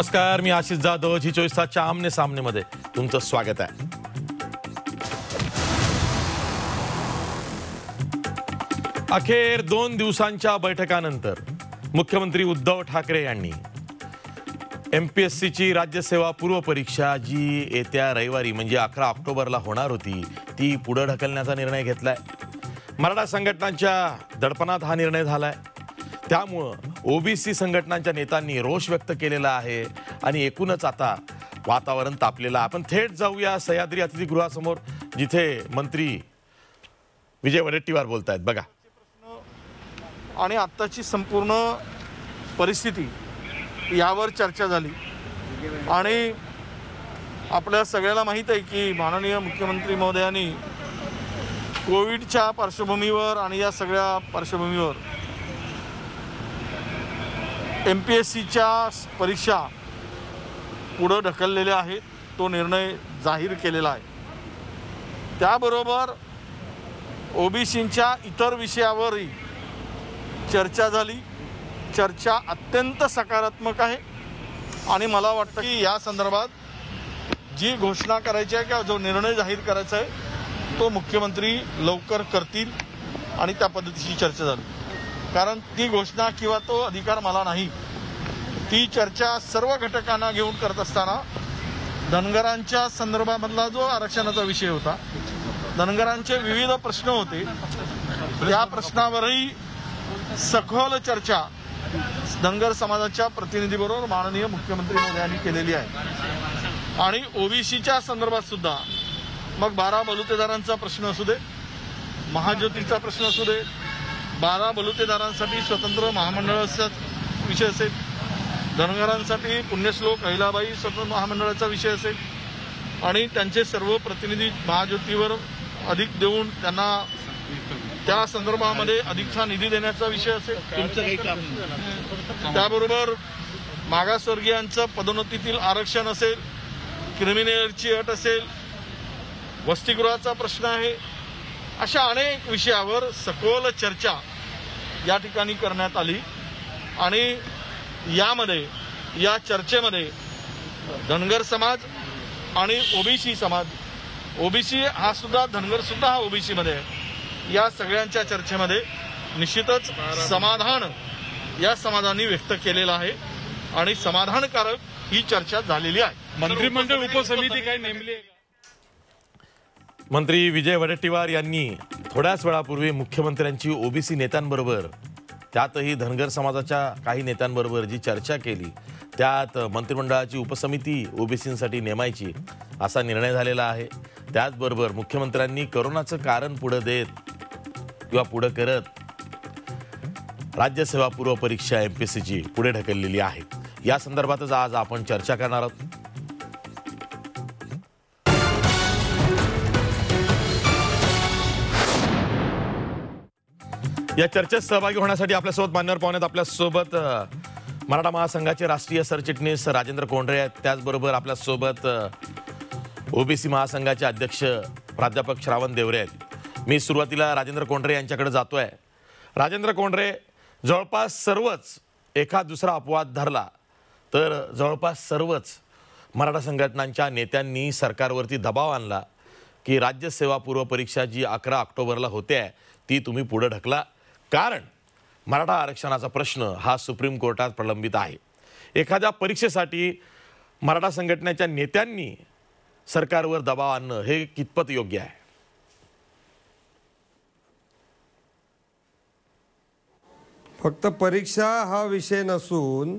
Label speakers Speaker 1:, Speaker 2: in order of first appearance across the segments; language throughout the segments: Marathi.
Speaker 1: नमस्कार मी आशिष जाधव जी चोवीस तासच्या आमने सामनेमध्ये तुमचं स्वागत आहे अखेर दोन दिवसांच्या बैठकानंतर मुख्यमंत्री उद्धव ठाकरे यांनी एम पी एस सीची राज्यसेवा पूर्व परीक्षा जी येत्या रविवारी म्हणजे अकरा ऑक्टोबरला होणार होती ती पुढं ढकलण्याचा निर्णय घेतलाय मराठा संघटनांच्या दडपणात हा निर्णय झालाय त्यामुळं ओबीसी संघटनांच्या नेत्यांनी रोष व्यक्त केलेला आहे आणि एकूणच आता वातावरण तापलेलं आहे आपण थेट जाऊया सह्याद्री अतिथीगृहासमोर जिथे मंत्री विजय वडेट्टीवार बोलत आहेत बघा
Speaker 2: आणि आत्ताची संपूर्ण परिस्थिती यावर चर्चा झाली आणि आपल्या सगळ्याला माहीत आहे की माननीय मुख्यमंत्री महोदयांनी कोविडच्या पार्श्वभूमीवर आणि या सगळ्या पार्श्वभूमीवर एम पी एस सीच्या परीक्षा पुढं ढकललेल्या आहेत तो निर्णय जाहीर केलेला आहे त्याबरोबर ओबीसींच्या इतर विषयावरही चर्चा झाली चर्चा अत्यंत सकारात्मक आहे आणि मला वाटतं की या संदर्भात जी घोषणा करायची आहे किंवा जो निर्णय जाहीर करायचा आहे तो मुख्यमंत्री लवकर करतील आणि त्या पद्धतीची चर्चा झाली कारण ती घोषणा किंवा तो अधिकार मला नाही ती चर्चा सर्व घटकांना घेऊन करत असताना धनगरांच्या संदर्भामधला जो आरक्षणाचा विषय होता धनगरांचे विविध प्रश्न होते त्या प्रश्नावरही सखोल चर्चा धनगर समाजाच्या प्रतिनिधीबरोबर माननीय मुख्यमंत्री महोदयांनी केलेली आहे आणि ओबीसीच्या संदर्भात सुद्धा मग बारा बलुतेदारांचा प्रश्न असू दे महाज्योतीचा प्रश्न असू दे बारा बलुतेदारांसाठी स्वतंत्र महामंडळाचा विषय असेल धनगरांसाठी पुण्यश्लोक अहिलाबाई स्वतंत्र महामंडळाचा विषय असेल आणि त्यांचे सर्व प्रतिनिधी महाज्योतीवर अधिक देऊन त्यांना त्या संदर्भामध्ये अधिकचा निधी देण्याचा विषय असेल त्याबरोबर मागासवर्गीयांचं पदोन्नतीतील आरक्षण असेल क्रिमिनलची अट असेल वसतिगृहाचा प्रश्न आहे अशा अनेक विषयावर सखोल चर्चा या ठिकाणी करण्यात आली आणि यामध्ये या चर्चेमध्ये धनगर समाज आणि ओबीसी समाज ओबीसी हा सुद्धा धनगर सुद्धा हा ओबीसीमध्ये आहे या सगळ्यांच्या चर्चेमध्ये निश्चितच समाधान या समाजाने व्यक्त केलेलं आहे आणि समाधानकारक ही चर्चा झालेली आहे मंत्रिमंडळ उपसमिती काय नेमली
Speaker 1: मंत्री विजय वडेट्टीवार यांनी थोड्याच वेळापूर्वी मुख्यमंत्र्यांची ओबीसी नेत्यांबरोबर त्यातही धनगर समाजाच्या काही नेत्यांबरोबर जी चर्चा केली त्यात मंत्रिमंडळाची उपसमिती ओबीसींसाठी नेमायची असा निर्णय झालेला आहे त्याचबरोबर मुख्यमंत्र्यांनी करोनाचं कारण पुढं देत किंवा पुढं करत राज्यसेवा पूर्व परीक्षा एम पी सीची पुढे ढकललेली आहे या संदर्भातच आज आपण चर्चा करणार आहोत या चर्चेत सहभागी होण्यासाठी आपल्यासोबत मान्यवर पाहुण्यात आपल्यासोबत मराठा महासंघाचे राष्ट्रीय सरचिटणीस राजेंद्र कोंढरे आहेत त्याचबरोबर आपल्यासोबत ओबीसी महासंघाचे अध्यक्ष प्राध्यापक श्रावण देवरे आहेत मी सुरुवातीला राजेंद्र कोंढरे यांच्याकडे जातो आहे राजेंद्र कोंढरे जवळपास सर्वच एखाद दुसरा अपवाद धरला तर जवळपास सर्वच मराठा संघटनांच्या नेत्यांनी सरकारवरती दबाव आणला की राज्यसेवा पूर्व परीक्षा जी अकरा ऑक्टोबरला होते आहे ती तुम्ही पुढं ढकला कारण मराठा आरक्षणाचा प्रश्न हा सुप्रीम कोर्टात प्रलंबित आहे एखाद्या परीक्षेसाठी मराठा संघटनेच्या नेत्यांनी सरकारवर दबाव आणणं हे कितपत योग्य आहे
Speaker 3: फक्त परीक्षा हा विषय नसून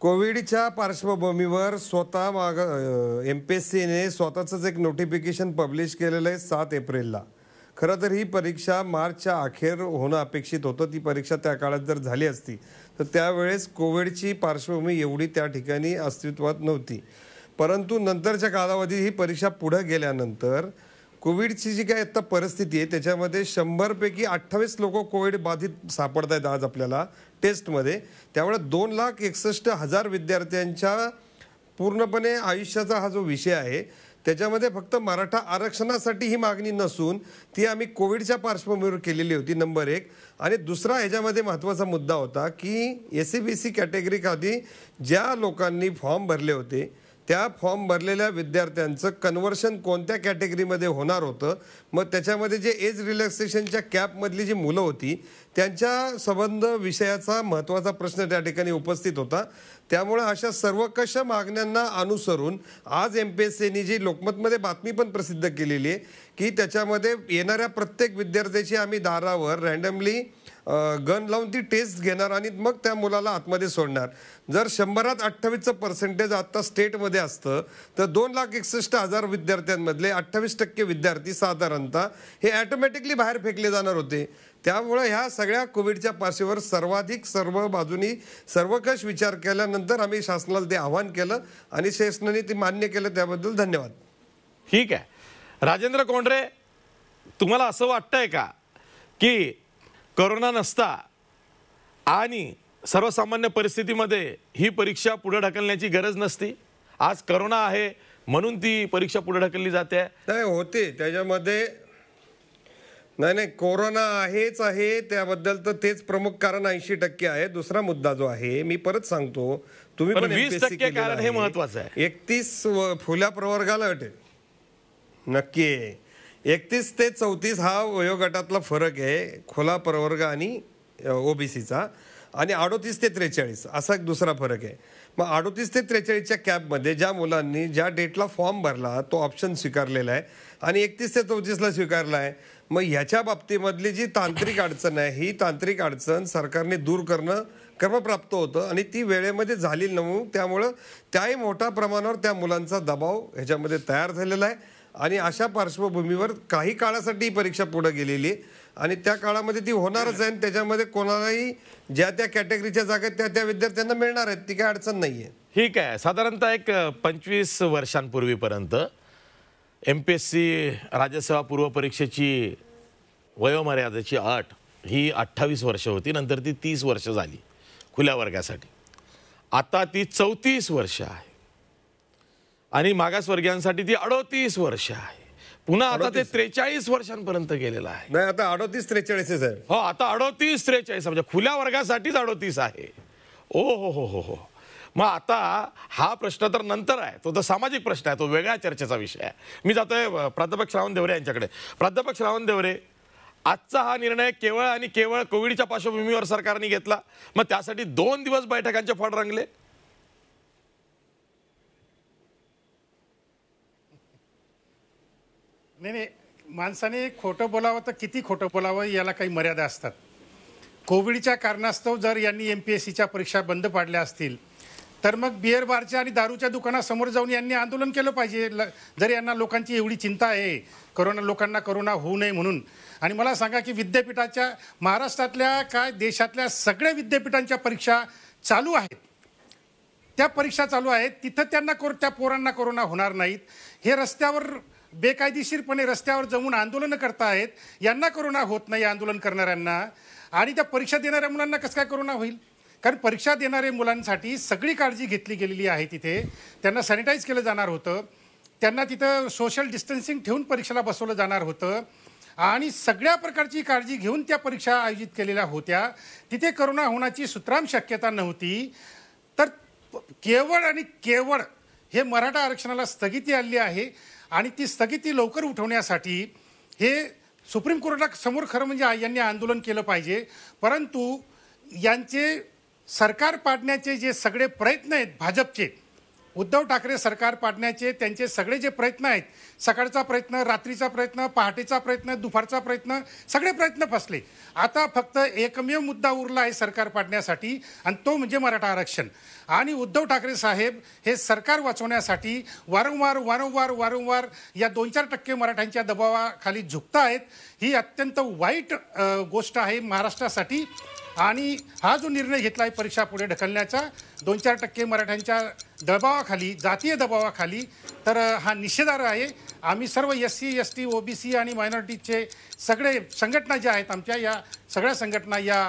Speaker 3: कोविडच्या पार्श्वभूमीवर स्वतः माग एम पी एस सीने स्वतःचंच एक नोटिफिकेशन पब्लिश केलेलं आहे सात एप्रिलला खरं तर ही परीक्षा मार्चच्या अखेर होणं अपेक्षित होतं ती परीक्षा त्या काळात जर झाली असती तर त्यावेळेस कोविडची पार्श्वभूमी एवढी त्या ठिकाणी अस्तित्वात नव्हती परंतु नंतरच्या कालावधीत ही परीक्षा पुढं गेल्यानंतर कोविडची जी काय आत्ता परिस्थिती आहे त्याच्यामध्ये शंभरपैकी अठ्ठावीस लोक कोविड बाधित सापडत आहेत आज आपल्याला टेस्टमध्ये त्यामुळे दोन लाख एकसष्ट हजार विद्यार्थ्यांच्या पूर्णपणे आयुष्याचा हा जो विषय आहे त्याच्यामध्ये फक्त मराठा आरक्षणासाठी ही मागणी नसून ती आम्ही कोविडच्या पार्श्वभूमीवर केलेली होती नंबर एक आणि दुसरा ह्याच्यामध्ये महत्त्वाचा मुद्दा होता की S C B C category ज्या लोकांनी फॉर्म भरले होते त्या फॉर्म भरलेल्या विद्यार्थ्यांचं कन्वर्शन कोणत्या कॅटेगरीमध्ये होणार होतं मग त्याच्यामध्ये जे एज रिलॅक्सेशनच्या कॅपमधली जी मुलं होती त्यांच्या संबंध विषयाचा महत्त्वाचा प्रश्न त्या ठिकाणी उपस्थित होता त्यामुळे अशा सर्वकष मागण्यांना अनुसरून आज एम पी एस सीनी जी लोकमतमध्ये बातमी पण प्रसिद्ध केलेली आहे की त्याच्यामध्ये येणाऱ्या प्रत्येक विद्यार्थ्याची आम्ही दारावर रँडमली गन लावून ती टेस्ट घेणार आणि मग त्या मुलाला आतमध्ये सोडणार जर शंभरात अठ्ठावीसचं पर्सेंटेज आत्ता स्टेटमध्ये असतं तर दोन लाख एकसष्ट हजार विद्यार्थ्यांमधले अठ्ठावीस टक्के विद्यार्थी साधारणतः हे ॲटोमॅटिकली बाहेर फेकले जाणार होते त्यामुळं ह्या सगळ्या कोविडच्या पार्श्ववर सर्वाधिक सर्व बाजूनी सर्वकष विचार केल्यानंतर आम्ही शासनाला ते आव्हान केलं आणि शासनाने ते मान्य केलं त्याबद्दल
Speaker 1: धन्यवाद ठीक आहे राजेंद्र कोंडरे तुम्हाला असं वाटतंय का की करोना नसता आणि सर्वसामान्य परिस्थितीमध्ये ही परीक्षा पुढे ढकलण्याची गरज नसती आज करोना आहे म्हणून ती परीक्षा पुढे ढकलली जाते होते त्याच्यामध्ये नाही नाही
Speaker 3: कोरोना आहेच आहे त्याबद्दल तर तेच प्रमुख कारण ऐंशी टक्के आहे दुसरा मुद्दा जो आहे मी परत सांगतो तुम्ही पण कारण हे महत्वाचं आहे एकतीस फुल्या प्रवर्गाला अटेल नक्की एकतीस ते चौतीस हा वयोगटातला फरक आहे खोला प्रवर्ग आणि ओबीसीचा आणि अडोतीस ते त्रेचाळीस असा एक दुसरा फरक आहे मग अडोतीस ते त्रेचाळीसच्या कॅबमध्ये ज्या मुलांनी ज्या डेटला फॉर्म भरला तो ऑप्शन स्वीकारलेला आहे आणि एकतीस ते चौतीसला स्वीकारला आहे मग ह्याच्या बाबतीमधली जी तांत्रिक अडचण आहे ही तांत्रिक अडचण सरकारने दूर करणं क्रमप्राप्त होतं आणि ती वेळेमध्ये झाली नव्हती त्यामुळं त्याही मोठ्या प्रमाणावर त्या मुलांचा दबाव ह्याच्यामध्ये तयार झालेला आहे आणि अशा पार्श्वभूमीवर काही काळासाठी परीक्षा पुढे गेलेली आणि त्या काळामध्ये ती होणारच आहे आणि त्याच्यामध्ये कोणालाही ज्या त्या कॅटेगरीच्या जागेत त्या त्या विद्यार्थ्यांना मिळणार आहेत ती काय अडचण नाही आहे
Speaker 1: ठीक आहे साधारणतः एक पंचवीस वर्षांपूर्वीपर्यंत एम पी एस सी राज्यसेवा पूर्व परीक्षेची वयोमर्यादेची अट ही अठ्ठावीस वर्ष होती नंतर ती तीस वर्ष झाली खुल्या वर्गासाठी आता ती चौतीस वर्ष आहे आणि मागासवर्गीयांसाठी ती अडोतीस वर्ष आहे पुन्हा आता ते त्रेचाळीस वर्षांपर्यंत गेलेलं आहे नाही आता अडोतीस त्रेचाळीस आहे हो आता अडोतीस त्रेचाळीस म्हणजे खुल्या वर्गासाठीच अडोतीस आहे ओ हो हो हो हो मग आता हा प्रश्न तर नंतर आहे तो तर सामाजिक प्रश्न आहे तो वेगळ्या चर्चेचा विषय आहे मी जातोय प्राध्यापक श्रावण देवरे यांच्याकडे प्राध्यापक श्रावण देवरे आजचा हा निर्णय केवळ आणि केवळ कोविडच्या पार्श्वभूमीवर सरकारने घेतला मग त्यासाठी दोन दिवस बैठकांचे फड रंगले
Speaker 4: नाही नाही माणसाने खोटं बोलावं तर किती खोटं बोलावं याला काही मर्यादा असतात कोविडच्या कारणास्तव जर यांनी एम पी एस सीच्या परीक्षा बंद पाडल्या असतील तर मग बिअर बारच्या आणि दारूच्या दुकानासमोर जाऊन यांनी आंदोलन केलं पाहिजे ल जर यांना लोकांची एवढी चिंता आहे करोना लोकांना करोना होऊ नये म्हणून आणि मला सांगा की विद्यापीठाच्या महाराष्ट्रातल्या काय देशातल्या सगळ्या विद्यापीठांच्या परीक्षा चालू आहेत त्या परीक्षा चालू आहेत तिथं त्यांना कोर त्या पोरांना कोरोना होणार नाहीत हे रस्त्यावर बेकायदेशीरपणे रस्त्यावर जमून आंदोलनं करतायत यांना कोरोना होत नाही आंदोलन करणाऱ्यांना आणि त्या परीक्षा देणाऱ्या मुलांना कसं काय कोरोना होईल कारण परीक्षा देणाऱ्या मुलांसाठी सगळी काळजी घेतली गेलेली आहे तिथे त्यांना सॅनिटाईज केलं जाणार होतं त्यांना तिथं सोशल डिस्टन्सिंग ठेवून परीक्षेला बसवलं जाणार होतं आणि सगळ्या प्रकारची काळजी घेऊन त्या परीक्षा आयोजित केलेल्या होत्या तिथे करोना होण्याची सुतराम शक्यता नव्हती तर केवळ आणि केवळ हे मराठा आरक्षणाला स्थगिती आली आहे आणि ती स्थगिती लवकर उठवण्यासाठी हे सुप्रीम कोर्टासमोर खरं म्हणजे यांनी आंदोलन केलं पाहिजे परंतु यांचे सरकार पाडण्याचे जे सगळे प्रयत्न आहेत भाजपचे उद्धव ठाकरे सरकार पाडण्याचे त्यांचे सगळे जे प्रयत्न आहेत सकाळचा प्रयत्न रात्रीचा प्रयत्न पहाटेचा प्रयत्न दुपारचा प्रयत्न सगळे प्रयत्न फसले आता फक्त एकमेव मुद्दा उरला आहे सरकार पाडण्यासाठी आणि तो म्हणजे मराठा आरक्षण आणि उद्धव ठाकरे साहेब हे सरकार वाचवण्यासाठी वारंवार वारंवार वारंवार या दोन चार टक्के मराठ्यांच्या दबावाखाली झुकता आहेत ही अत्यंत वाईट गोष्ट आहे महाराष्ट्रासाठी आणि हा जो निर्णय घेतला आहे परीक्षा पुढे ढकलण्याचा दोन चार टक्के मराठ्यांच्या दबावाखाली जातीय दबावाखाली तर हा निषेधार्ह आहे आम्ही सर्व S C S T O B C आणि मायनॉरिटीचे सगळे संघटना ज्या आहेत आमच्या या सगळ्या संघटना या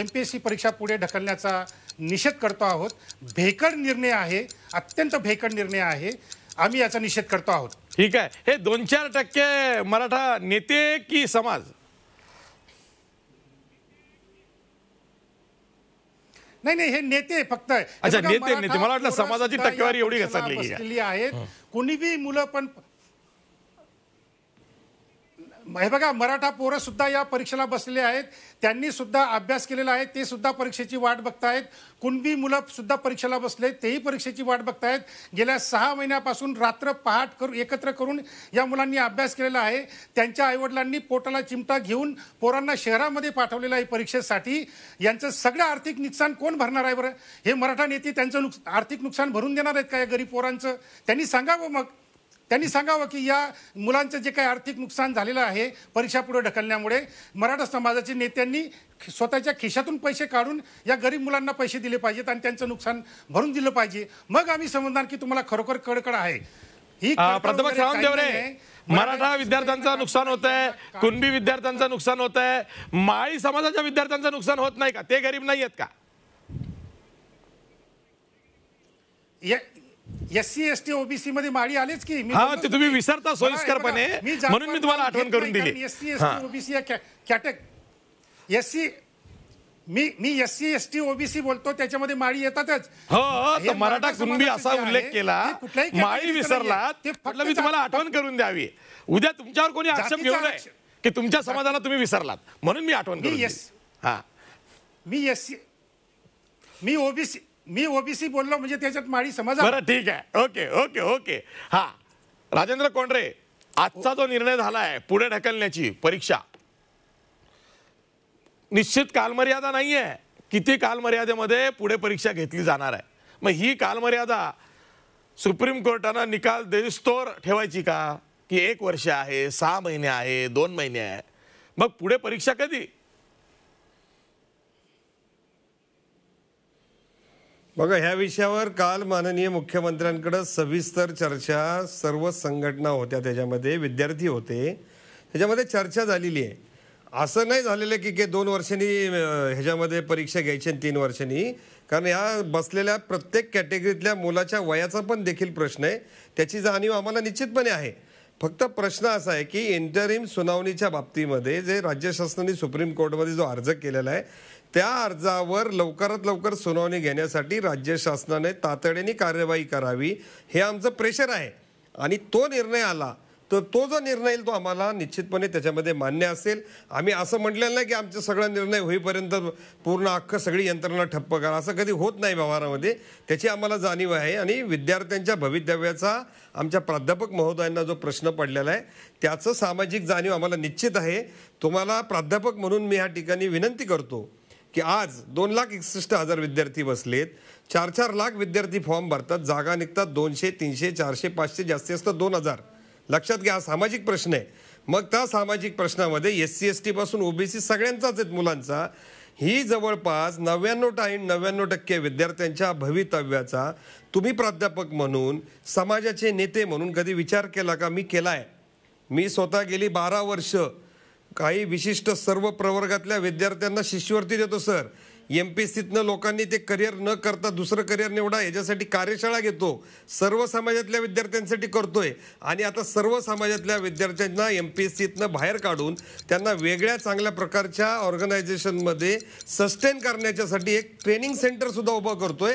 Speaker 4: एम पी एस सी परीक्षा पुढे ढकलण्याचा निषेध करतो आहोत भेकड निर्णय आहे अत्यंत भेकड निर्णय आहे आम्ही याचा
Speaker 1: निषेध करतो आहोत ठीक आहे हे दोन चार टक्के मराठा नेते की समाज
Speaker 4: नाही नाही हे नेते फक्त अच्छा नेते नेते मला वाटलं समाजाची टक्केवारी एवढी घसरली आहे कुणी बी मुलं पण हे बघा मराठा पोरं सुद्धा या परीक्षेला बसलेले आहेत त्यांनी सुद्धा अभ्यास केलेला आहे ते सुद्धा परीक्षेची वाट बघतायत कुणबी मुलं सुद्धा परीक्षेला बसले तेही परीक्षेची वाट बघतायत गेल्या सहा महिन्यापासून रात्र पहाट करून एकत्र करून या मुलांनी अभ्यास केलेला आहे त्यांच्या आईवडिलांनी पोटाला चिमटा घेऊन पोरांना शहरामध्ये पाठवलेला आहे परीक्षेसाठी यांचं सगळं आर्थिक नुकसान कोण भरणार आहे बरं हे मराठा नेते त्यांचं नुक आर्थिक नुकसान भरून देणार आहेत काय गरीब पोरांचं त्यांनी सांगावं मग त्यांनी सांगावं की या मुलांचं जे काही आर्थिक नुकसान झालेलं आहे परीक्षा पुढे ढकलण्यामुळे मराठा समाजाच्या नेत्यांनी स्वतःच्या खिशातून पैसे काढून या गरीब मुलांना पैसे दिले पाहिजेत आणि त्यांचं नुकसान भरून दिलं पाहिजे मग आम्ही समजणार की तुम्हाला खरोखर कडकड आहे
Speaker 1: ही मराठा विद्यार्थ्यांचं नुकसान होत आहे कुणबी विद्यार्थ्यांचं नुकसान होत आहे माळी समाजाच्या विद्यार्थ्यांचं नुकसान होत नाही का ते गरीब नाही आहेत का
Speaker 4: S C S T OBC मध्ये माळी आलेच की मी हा ते तुम्ही विसरता सोयीस्करपणे म्हणून मी तुम्हाला आठवण करून दिली एससी एस टी ओबीसी या कॅटेग एससी मी मी S C S T OBC बोलतो त्याच्यामध्ये माळी येतातच हो मराठा मराठा असा उल्लेख केला माळी विसरला
Speaker 1: ते फक्त म्हटलं मी तुम्हाला आठवण करून द्यावी उद्या तुमच्यावर कोणी आक्षेप जातीचं घेऊ की तुमच्या समाजाला तुम्ही विसरलात म्हणून मी आठवण मी करून हा मी एस मी ओबीसी मी ओबीसी बोललो म्हणजे त्याच्यात माळी समज बरं ठीक आहे ओके ओके ओके हा राजेंद्र कोंडरे आजचा जो निर्णय झालाय पुढे ढकलण्याची परीक्षा निश्चित कालमर्यादा नाहीये किती कालमर्यादेमध्ये पुढे परीक्षा घेतली जाणार आहे मग ही कालमर्यादा सुप्रीम कोर्टानं निकाल देईस्तोर ठेवायची का की एक वर्ष आहे सहा महिने आहे दोन महिने आहे मग पुढे परीक्षा कधी
Speaker 3: बघा ह्या विषयावर काल माननीय मुख्यमंत्र्यांकडे सविस्तर चर्चा सर्व संघटना होत्या त्याच्यामध्ये विद्यार्थी होते त्याच्यामध्ये चर्चा झालेली आहे असं नाही झालेलं की के दोन वर्षांनी ह्याच्यामध्ये परीक्षा घ्यायची तीन वर्षांनी कारण या बसलेल्या प्रत्येक कॅटेगरीतल्या मुलाच्या वयाचा पण देखील प्रश्न आहे त्याची जाणीव आम्हाला निश्चितपणे आहे फक्त प्रश्न असा आहे की इंटरिम सुनावणीच्या बाबतीमध्ये जे राज्य शासनाने सुप्रीम कोर्टमध्ये जो अर्ज केलेला आहे त्या अर्जावर लवकरात लवकर सुनावणी घेण्यासाठी राज्य शासनाने तातडीने कार्यवाही करावी हे आमचं प्रेशर आहे आणि तो निर्णय आला तर तो जो निर्णय येईल तो आम्हाला निश्चितपणे त्याच्यामध्ये मान्य असेल आम्ही असं म्हटलेलं नाही की आमचे सगळा निर्णय होईपर्यंत पूर्ण अख्खं सगळी यंत्रणा ठप्प करा असं कधी होत नाही व्यवहारामध्ये त्याची आम्हाला जाणीव आहे आणि विद्यार्थ्यांच्या भवितव्याचा आमच्या प्राध्यापक महोदयांना जो प्रश्न पडलेला आहे त्याचं सामाजिक जाणीव आम्हाला निश्चित आहे तुम्हाला प्राध्यापक म्हणून मी ह्या ठिकाणी विनंती करतो की आज दोन लाख एकसष्ट हजार विद्यार्थी बसलेत चार चार लाख विद्यार्थी फॉर्म भरतात जागा निघतात दोनशे तीनशे चारशे पाचशे जास्ती जास्त दोन हजार लक्षात घ्या हा सामाजिक प्रश्न आहे मग त्या सामाजिक प्रश्नामध्ये एस सी एस टीपासून ओबीसी सगळ्यांचाच आहेत मुलांचा ही जवळपास नव्याण्णव टाईम नव्याण्णव टक्के विद्यार्थ्यांच्या भवितव्याचा तुम्ही प्राध्यापक म्हणून समाजाचे नेते म्हणून कधी विचार केला का मी केला आहे मी स्वतः गेली बारा वर्ष काही विशिष्ट सर्व प्रवर्गातल्या विद्यार्थ्यांना शिष्यवृत्ती देतो सर एम पी एस सीतनं लोकांनी ते करिअर न करता दुसरं करिअर निवडा याच्यासाठी कार्यशाळा घेतो सर्व समाजातल्या विद्यार्थ्यांसाठी करतोय आणि आता सर्व समाजातल्या विद्यार्थ्यांना एम पी एस सीतनं बाहेर काढून त्यांना वेगळ्या चांगल्या प्रकारच्या ऑर्गनायझेशनमध्ये सस्टेन करण्याच्यासाठी एक ट्रेनिंग सेंटरसुद्धा उभं करतोय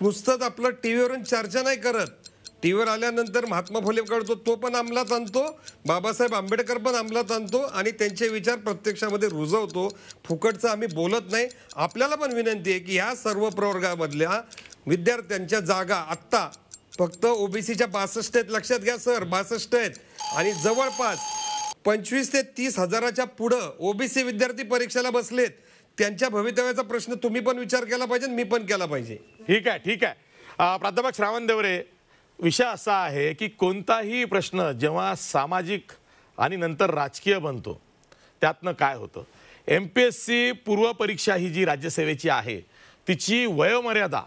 Speaker 3: नुसतंच आपलं टी व्हीवरून चर्चा नाही करत टीव्हीवर आल्यानंतर महात्मा फुले काढतो तो पण अंमलात आणतो बाबासाहेब आंबेडकर पण अंमलात आणतो आणि त्यांचे विचार प्रत्यक्षामध्ये रुजवतो फुकटचं आम्ही बोलत नाही आपल्याला पण विनंती आहे की ह्या सर्व प्रवर्गामधल्या विद्यार्थ्यांच्या जागा आत्ता फक्त ओबीसीच्या बासष्ट आहेत लक्षात घ्या सर बासष्ट आहेत आणि जवळपास पंचवीस ते तीस हजाराच्या पुढं ओबीसी विद्यार्थी परीक्षेला बसलेत त्यांच्या भवितव्याचा प्रश्न तुम्ही पण विचार केला पाहिजे मी पण केला
Speaker 1: पाहिजे ठीक आहे ठीक आहे प्राध्यापक श्रावण देवरे विषय असा आहे की कोणताही प्रश्न जेव्हा सामाजिक आणि नंतर राजकीय बनतो त्यातनं काय होतं एम पी एस सी पूर्वपरीक्षा ही जी राज्यसेवेची आहे तिची वयोमर्यादा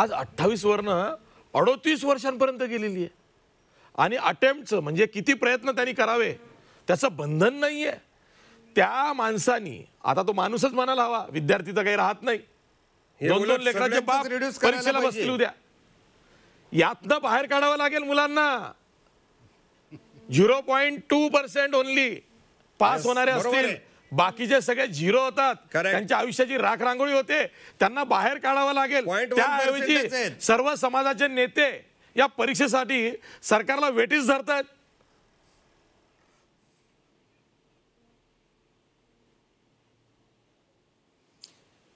Speaker 1: आज अठ्ठावीस वरनं अडोतीस वर्षांपर्यंत गेलेली आहे आणि अटेम्प्टचं म्हणजे किती प्रयत्न त्यांनी करावे त्याचं बंधन नाही आहे त्या माणसानी आता तो माणूसच म्हणायला हवा विद्यार्थी तर काही राहत नाही दोन दोन लेकरांचे बाप उद्या यातनं बाहेर काढावं लागेल मुलांना zero point two percent only pass होणारे असतील बाकीचे सगळे झिरो होतात त्यांच्या आयुष्याची राख रांगोळी होते त्यांना बाहेर काढावं लागेल त्याऐवजी सर्व समाजाचे नेते या परीक्षेसाठी सरकारला वेटीस धरतात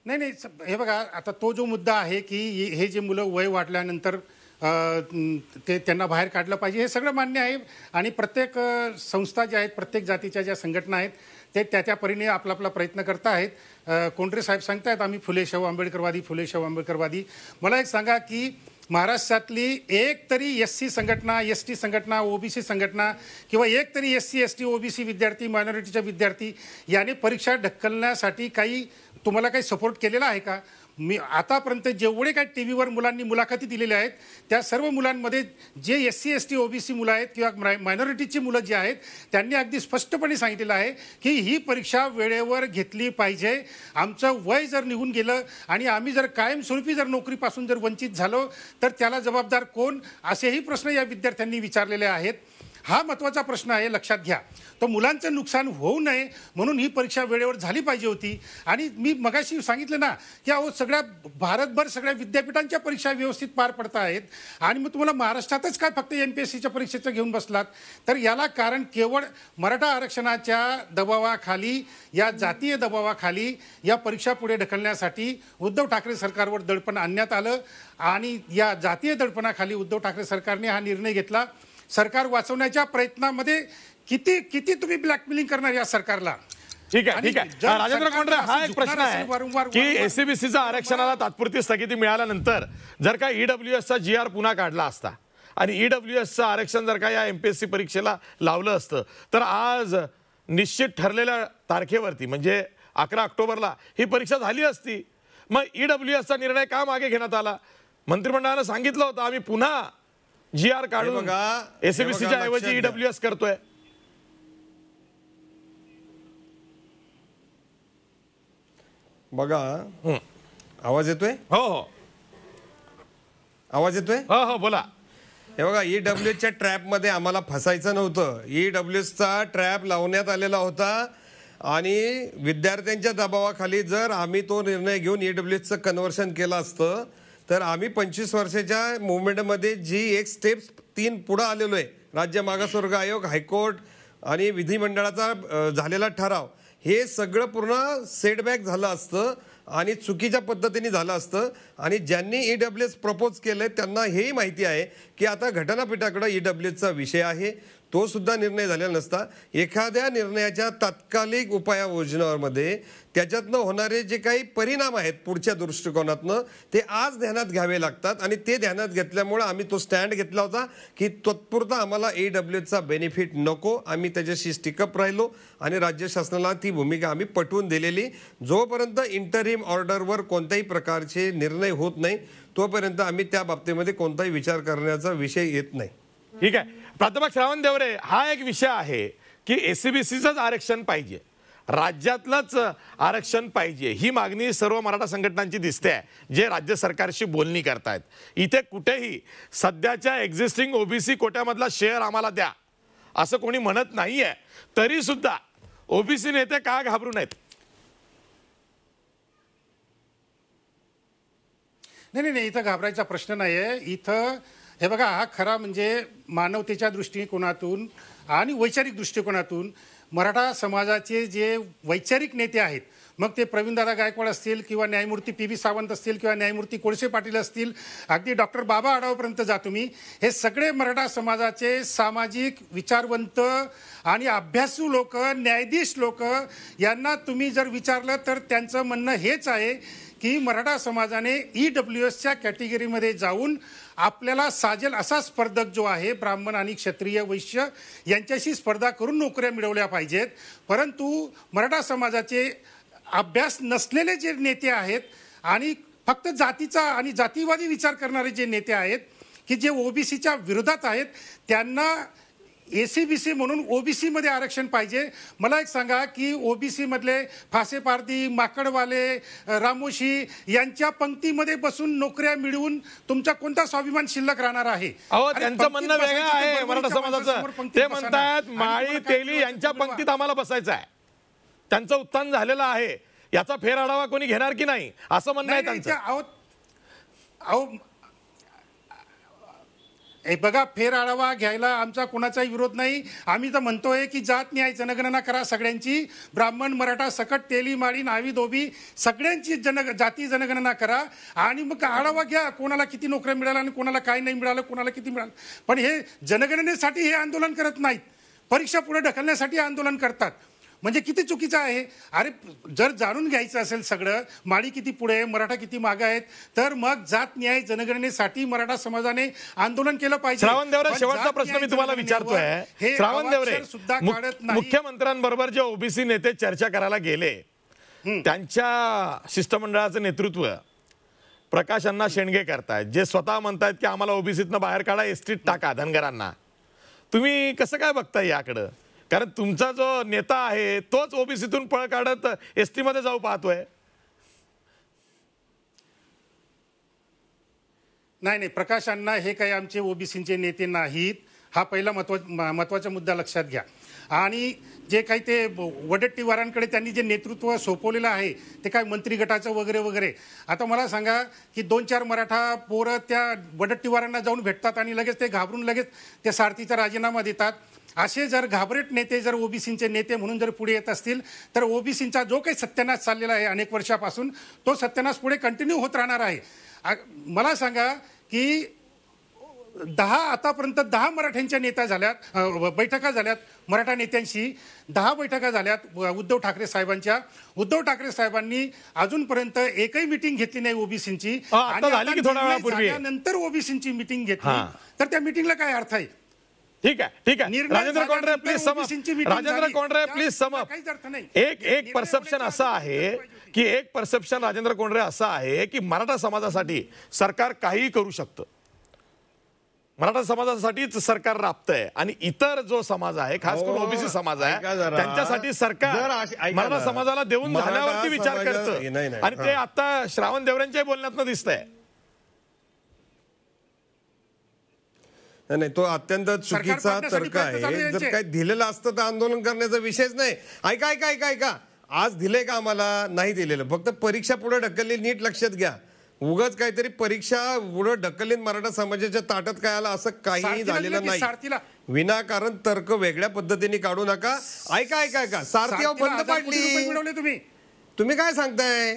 Speaker 4: नाही नाही हे बघा आता तो जो मुद्दा आहे की हे जे मुलं वय वाटल्यानंतर ते त्यांना बाहेर काढलं पाहिजे हे सगळं मान्य आहे आणि प्रत्येक संस्था ज्या आहेत प्रत्येक जातीच्या ज्या संघटना आहेत ते त्या त्या परीने आपला आपला प्रयत्न करत आहेत कोंडरे साहेब सांगतायत आम्ही फुले शाहू आंबेडकरवादी फुले शाहू आंबेडकरवादी मला एक सांगा की महाराष्ट्रातली एक तरी एस सी संघटना एस टी संघटना ओबीसी संघटना किंवा एक तरी S C S T OBC विद्यार्थी मायनॉरिटीच्या विद्यार्थी याने परीक्षा ढकलण्यासाठी काही तुम्हाला काही सपोर्ट केलेला आहे का मी आतापर्यंत जेवढे काय टी व्हीवर मुलांनी मुलाखती दिलेल्या आहेत त्या सर्व मुलांमध्ये जे S C S T OBC मुलं आहेत किंवा माय मायनॉरिटीची मुलं जी आहेत त्यांनी अगदी स्पष्टपणे सांगितलेलं आहे की ही परीक्षा वेळेवर घेतली पाहिजे आमचं वय जर निघून गेलं आणि आम्ही जर कायमस्वरूपी जर नोकरीपासून जर वंचित झालो तर त्याला जबाबदार कोण असेही प्रश्न या विद्यार्थ्यांनी विचारलेले आहेत हा महत्त्वाचा प्रश्न आहे लक्षात घ्या तर मुलांचं नुकसान होऊ नये म्हणून ही परीक्षा वेळेवर झाली पाहिजे होती आणि मी मगाशी सांगितलं ना की अहो सगळ्या भारतभर सगळ्या विद्यापीठांच्या परीक्षा व्यवस्थित पार पडत आहेत आणि मग तुम्हाला महाराष्ट्रातच काय फक्त एम पी एस सीच्या परीक्षेचं घेऊन बसलात तर याला कारण केवळ मराठा आरक्षणाच्या दबावाखाली या जातीय दबावाखाली या परीक्षा पुढे ढकलण्यासाठी उद्धव ठाकरे सरकारवर दडपण आणण्यात आलं आणि या जातीय दडपणाखाली उद्धव ठाकरे सरकारने हा निर्णय घेतला सरकार वाचवण्याच्या प्रयत्नामध्ये किती किती तुम्ही ब्लॅकमेलिंग करणार या सरकारला
Speaker 1: ठीक आहे ठीक आहे राजेंद्र कोंडरे हा एक प्रश्न आहे की एसीबीसीचा आरक्षणाला तात्पुरती स्थगिती मिळाल्यानंतर जर का ईडब्ल्यू एसचा जी आर पुन्हा काढला असता आणि ईडब्ल्यू e एसचं आरक्षण जर का या एम पी एस सी परीक्षेला लावलं असतं तर आज निश्चित ठरलेल्या तारखेवरती म्हणजे अकरा ऑक्टोबरला ही परीक्षा झाली असती मग ईडब्ल्यू e एसचा निर्णय का मागे घेण्यात आला मंत्रिमंडळानं सांगितलं होतं आम्ही पुन्हा जी आर काढून एसएबीसीच्या ऐवजी ईडब्ल्यू एस e करतोय
Speaker 3: बघा आवाज येतोय हो हो आवाज येतोय हो हो बोला हे बघा ईडब्ल्यू e च्या ट्रॅप मध्ये आम्हाला फसायचं नव्हतं ईडब्ल्यू e चा ट्रॅप लावण्यात आलेला होता आणि विद्यार्थ्यांच्या दबावाखाली जर आम्ही तो निर्णय घेऊन ईडब्ल्यू कन्वर्शन कन्व्हर्शन केलं असतं तर आम्ही पंचवीस वर्षाच्या मुवमेंटमध्ये जी एक स्टेप्स तीन पुढं आलेलो आहे राज्य मागासवर्ग आयोग हायकोर्ट आणि विधिमंडळाचा झालेला ठराव हे सगळं पूर्ण सेटबॅक झालं असतं आणि चुकीच्या पद्धतीने झालं असतं आणि ज्यांनी ई डब्ल्यू एस प्रपोज केलं त्यांना हेही माहिती आहे की आता घटनापीठाकडं ई e डब्ल्यू एसचा विषय आहे तो सुद्धा निर्णय झालेला नसता एखाद्या निर्णयाच्या तात्कालिक उपाययोजनांमध्ये त्याच्यातनं होणारे जे काही परिणाम आहेत पुढच्या दृष्टिकोनातनं ते आज ध्यानात घ्यावे लागतात आणि ते ध्यानात घेतल्यामुळं आम्ही तो स्टँड घेतला होता की तत्पुरता आम्हाला ए डब्ल्यूचा बेनिफिट नको आम्ही त्याच्याशी स्टिकअप राहिलो आणि राज्य शासनाला ती भूमिका आम्ही पटवून दिलेली जोपर्यंत इंटरिम ऑर्डरवर कोणत्याही प्रकारचे निर्णय होत नाही तोपर्यंत आम्ही त्या बाबतीमध्ये कोणताही विचार करण्याचा विषय येत नाही ठीक आहे
Speaker 1: प्राध्यापक श्रावण देवरे हा एक विषय आहे की एस सी बी आरक्षण पाहिजे राज्यातलंच आरक्षण पाहिजे ही मागणी सर्व मराठा संघटनांची दिसते आहे जे राज्य सरकारशी बोलणी करतायत इथे कुठेही सध्याच्या एक्झिस्टिंग ओबीसी कोट्यामधला शेअर आम्हाला द्या असं कोणी म्हणत नाहीये तरी सुद्धा ओबीसी नेते का घाबरून आहेत
Speaker 4: नाही नाही इथं घाबरायचा प्रश्न नाही आहे इथं हे बघा हा खरा म्हणजे मानवतेच्या दृष्टिकोनातून आणि वैचारिक दृष्टिकोनातून मराठा समाजाचे जे वैचारिक नेते आहेत मग ते प्रवीणदादा गायकवाड असतील किंवा न्यायमूर्ती पी व्ही सावंत असतील किंवा न्यायमूर्ती कोळसे पाटील असतील अगदी डॉक्टर बाबा आढावपर्यंत जा तुम्ही हे सगळे मराठा समाजाचे सामाजिक विचारवंत आणि अभ्यासू लोक न्यायाधीश लोक यांना तुम्ही जर विचारलं तर त्यांचं म्हणणं हेच आहे की मराठा समाजाने ई e डब्ल्यू एसच्या कॅटेगरीमध्ये जाऊन आपल्याला साजेल असा स्पर्धक जो आहे ब्राह्मण आणि क्षत्रिय वैश्य यांच्याशी स्पर्धा करून नोकऱ्या मिळवल्या पाहिजेत परंतु मराठा समाजाचे अभ्यास नसलेले जे नेते आहेत आणि फक्त जातीचा आणि जातीवादी विचार करणारे जे नेते आहेत की जे ओबीसीच्या विरोधात आहेत त्यांना ए सी बी सी म्हणून आरक्षण पाहिजे मला एक सांगा की ओबीसीमधले फासेपारदी माकडवाले रामोशी यांच्या पंक्तीमध्ये बसून नोकऱ्या मिळवून तुमचा कोणता स्वाभिमान शिल्लक राहणार आहे त्यांचं म्हणणं आहे मराठा समाजाचं ते म्हणतात माळी तेली यांच्या पंक्तीत
Speaker 1: आम्हाला बसायचं आहे त्यांचं उत्थान झालेलं आहे याचा फेरआढावा कोणी घेणार की नाही असं म्हणणं आहे त्यांचं
Speaker 4: हे बघा फेर आढावा घ्यायला आमचा कोणाचाही विरोध नाही आम्ही तर म्हणतोय की जात न्याय जनगणना करा सगळ्यांची ब्राह्मण मराठा सकट तेली माळी नावी धोबी सगळ्यांची जन जाती जनगणना करा आणि मग आढावा घ्या कोणाला किती नोकऱ्या मिळाल्या आणि कोणाला काय नाही मिळालं कोणाला किती मिळालं पण हे जनगणनेसाठी हे आंदोलन करत नाहीत परीक्षा पुढे ढकलण्यासाठी आंदोलन करतात म्हणजे किती चुकीचं आहे अरे जर जाणून घ्यायचं असेल सगळं माळी किती पुढे आहे मराठा किती मागे आहेत तर मग जात न्याय जनगणनेसाठी मराठा समाजाने आंदोलन केलं पाहिजे श्रावण देवरे शेवटचा प्रश्न
Speaker 1: मी तुम्हाला विचारतोय हे श्रावण देवरे सुद्धा काढत नाही मुख्यमंत्र्यांबरोबर जे ओबीसी नेते चर्चा करायला गेले त्यांच्या शिष्टमंडळाचं नेतृत्व प्रकाश अण्णा शेंडगे करतायत जे स्वतः म्हणतायत की आम्हाला ओबीसीतनं बाहेर काढा एसटीत टाका धनगरांना तुम्ही कसं काय बघताय याकडं कारण तुमचा जो नेता आहे तोच ओबीसीतून पळ काढत एस टीमध्ये जाऊ पाहतोय
Speaker 4: नाही नाही प्रकाश अण्णा हे काही आमचे ओबीसीचे नेते नाहीत हा पहिला महत्वा महत्वाचा मुद्दा लक्षात घ्या आणि जे काही ते वडट्टीवारांकडे त्यांनी जे नेतृत्व सोपवलेलं आहे ते काय मंत्री गटाचं वगैरे वगैरे आता मला सांगा की दोन चार मराठा पोरं त्या वडट्टीवारांना जाऊन भेटतात आणि लगेच ते घाबरून लगेच ते सारथीचा राजीनामा देतात असे जर घाबरेट नेते जर ओबीसींचे नेते म्हणून जर पुढे येत असतील तर ओबीसींचा जो काही सत्यानाश चाललेला आहे अनेक वर्षापासून तो सत्यानाश पुढे कंटिन्यू होत राहणार आहे मला सांगा की दहा आतापर्यंत दहा मराठ्यांच्या नेत्या झाल्यात बैठका झाल्यात मराठा नेत्यांशी दहा बैठका झाल्यात उद्धव ठाकरे साहेबांच्या उद्धव ठाकरे साहेबांनी अजूनपर्यंत एकही मिटिंग घेतली नाही ओबीसींची आणि नंतर ओबीसींची मिटिंग घेतली तर त्या मिटिंगला काय अर्थ आहे ठीक आहे
Speaker 1: ठीक आहे राजेंद्र कोंडरे प्लीज सम राजेंद्र कोंडरे प्लीज समज एक एक परसेप्शन असं आहे की एक परसेप्शन राजेंद्र कोंडरे असं आहे की मराठा समाजासाठी सरकार काहीही करू शकतं मराठा समाजासाठीच सरकार राबत आहे आणि इतर जो समाज आहे खास करून हो, ओबीसी समाज आहे त्यांच्यासाठी सरकार मराठा समाजाला देऊन झाल्यावरती विचार करत आणि ते आता श्रावण देवऱ्यांच्याही बोलण्यात दिसत आहे
Speaker 3: नाही तो अत्यंत चुकीचा तर्क आहे जर काय दिलेलं असतं तर आंदोलन करण्याचा विषयच नाही ऐका ऐका ऐका ऐका आज दिले का आम्हाला नाही दिलेलं फक्त परीक्षा पुढे ढकलली नीट लक्षात घ्या उगाच काहीतरी परीक्षा पुढे ढकलली मराठा समाजाच्या ताटात काय आला असं काही झालेलं नाही विनाकारण तर्क वेगळ्या पद्धतीने काढू नका ऐका ऐका ऐका सारथी बंद पाडली तुम्ही काय सांगताय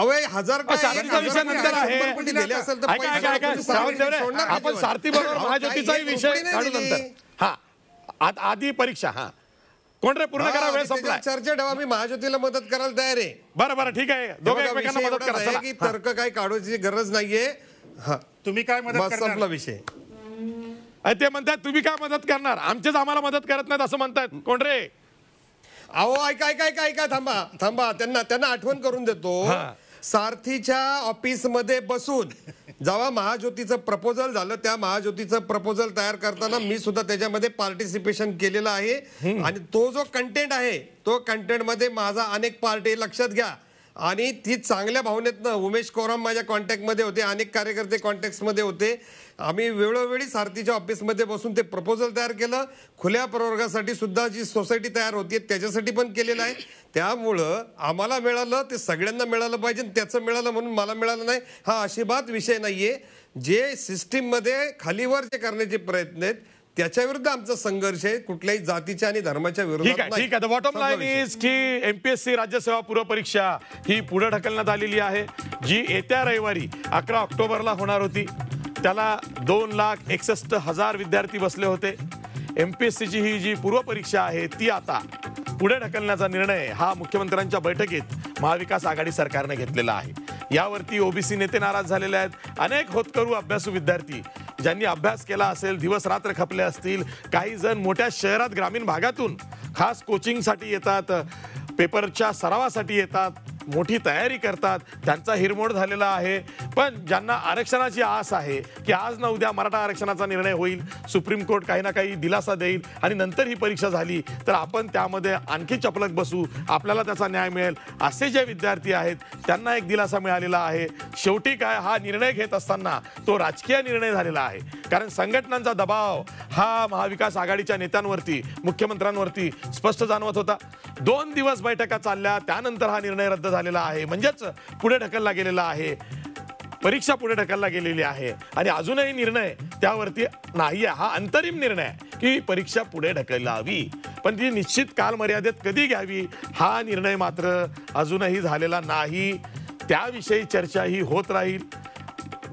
Speaker 3: अवय हजार विषय नंतर आहे आपण सारथी बरोबर महाज्योतीचाही विषय
Speaker 1: काढू हा आधी परीक्षा हा कोण रे पूर्ण करा वेळ संपला चर्चा
Speaker 3: ठेवा मी महाज्योतीला मदत करायला तयार आहे
Speaker 1: बरं बरं ठीक आहे दोघे एकमेकांना मदत करा की तर्क काय काढूची गरज नाहीये तुम्ही काय मदत संपला विषय ते म्हणतात तुम्ही काय मदत करणार आमचेच आम्हाला मदत करत नाहीत असं म्हणतात कोण रे अहो ऐका
Speaker 3: ऐका ऐका ऐका थांबा थांबा त्यांना त्यांना आठवण करून देतो सारथीच्या ऑफिसमध्ये बसून जेव्हा महाज्योतीचं प्रपोजल झालं त्या महाज्योतीचं प्रपोजल तयार करताना मी सुद्धा त्याच्यामध्ये पार्टिसिपेशन केलेलं आहे आणि तो जो कंटेंट आहे तो कंटेंटमध्ये माझा अनेक पार्टी लक्षात घ्या आणि ती चांगल्या भावनेतनं उमेश कोराम माझ्या कॉन्टॅक्टमध्ये होते अनेक कार्यकर्ते कॉन्टॅक्टमध्ये होते आम्ही वेळोवेळी सारथीच्या ऑफिसमध्ये बसून ते प्रपोजल तयार केलं खुल्या प्रवर्गासाठी सुद्धा जी सोसायटी तयार होती त्याच्यासाठी पण केलेलं आहे त्यामुळं आम्हाला मिळालं ते सगळ्यांना मिळालं पाहिजे त्याचं मिळालं म्हणून मला मिळालं नाही हा अशिबात विषय नाही आहे जे सिस्टीममध्ये खालीवर जे करण्याचे प्रयत्न आहेत त्याच्याविरुद्ध आमचा संघर्ष आहे कुठल्याही जातीच्या आणि धर्माच्या विरोधात ठीक आहे बॉटम
Speaker 1: इज की एमपीएससी राज्यसेवा पूर्वपरीक्षा ही पुढे ढकलण्यात आलेली आहे जी येत्या रविवारी अकरा ऑक्टोबरला होणार होती त्याला दोन लाख एकसष्ट हजार विद्यार्थी बसले होते एमपीएससीची ही जी पूर्वपरीक्षा आहे ती आता पुढे ढकलण्याचा निर्णय हा मुख्यमंत्र्यांच्या बैठकीत महाविकास आघाडी सरकारने घेतलेला आहे यावरती ओबीसी नेते नाराज झालेले आहेत अनेक होतकरू अभ्यासू विद्यार्थी ज्यांनी अभ्यास केला असेल दिवस रात्र खपले असतील काही जण मोठ्या शहरात ग्रामीण भागातून खास कोचिंगसाठी येतात पेपरच्या सरावासाठी येतात मोठी तयारी करतात त्यांचा हिरमोड झालेला आहे पण ज्यांना आरक्षणाची आस आहे की आज न उद्या मराठा आरक्षणाचा निर्णय होईल सुप्रीम कोर्ट काही ना काही दिलासा देईल आणि नंतर ही परीक्षा झाली तर आपण त्यामध्ये आणखी चपलक बसू आपल्याला त्याचा न्याय मिळेल असे जे विद्यार्थी आहेत त्यांना एक दिलासा मिळालेला आहे शेवटी काय हा निर्णय घेत असताना तो राजकीय निर्णय झालेला आहे कारण संघटनांचा दबाव हा महाविकास आघाडीच्या नेत्यांवरती मुख्यमंत्र्यांवरती स्पष्ट जाणवत होता दोन दिवस बैठका चालल्या त्यानंतर हा निर्णय रद्द झालेला आहे म्हणजेच पुढे ढकलला गेलेला आहे परीक्षा पुढे ढकलला गेलेली आहे आणि अजूनही निर्णय त्यावरती नाही हा अंतरिम निर्णय की परीक्षा पुढे ढकलावी पण ती निश्चित कालमर्यादेत कधी घ्यावी हा निर्णय मात्र अजूनही झालेला नाही त्याविषयी चर्चा ही होत राहील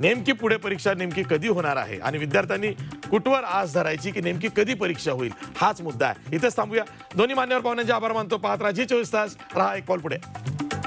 Speaker 1: नेमकी पुढे परीक्षा नेमकी कधी होणार आहे आणि विद्यार्थ्यांनी कुठवर आस धरायची की नेमकी कधी परीक्षा होईल हाच मुद्दा आहे इथेच थांबूया दोन्ही मान्यवर पाहुण्यांचे आभार मानतो पाहत राहा जी चोवीस तास राहा एक कॉल पुढे